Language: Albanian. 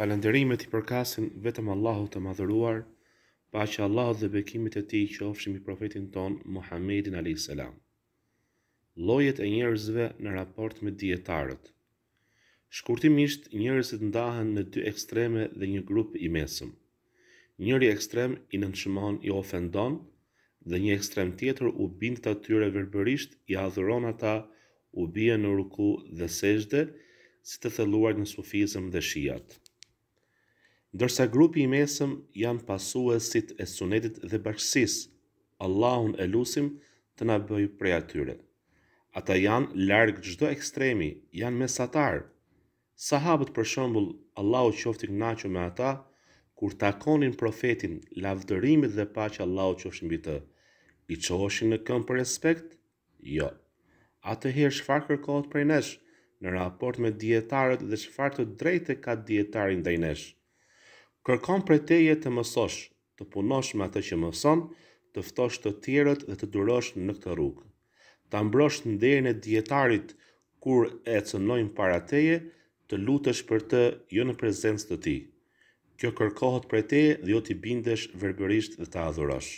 Falënderimet i përkasin vetëm Allahut të madhëruar, paqja e Allahut dhe bekimet e tij qofshin i profetin ton Muhammedin alayhis salam. e njerëzve në raport me dietarët. Shkurtimisht, njerëzit ndahen në dy ekstreme dhe një grup i mesëm. Njëri ekstrem i nënshmon, i ofendon dhe një ekstrem tjetër u bind të atyre verbërisht, i adhuron ata, u bie në ruku dhe sejde, si të theluar në sufizm dhe shijat ndërsa grupi i mesëm janë pasuesit e sunetit dhe bashkësis, Allahun e lusim të na bëjë prej atyre. Ata janë largë gjdo ekstremi, janë mesatarë. Sahabët për shëmbull, Allahu qofti knaqë me ata, kur takonin profetin, lavdërimit dhe pa që Allahu qofti mbi të, i qoshin në këmë për respekt? Jo. Atëherë shfar kërkohet prej neshë, në raport me djetarët dhe shfar të drejtë e ka djetarin dhe i neshë. Kërkon për teje të mësosh, të punosh me atë që mëson, të ftosh të tjerët dhe të durosh në këtë rrugë. Ta mbrosh në derën e djetarit kur e cënojm para teje, të lutesh për të jo në prezencë të ti, Kjo kërkohet prej teje dhe jo ti bindesh verbërisht dhe ta adhurosh.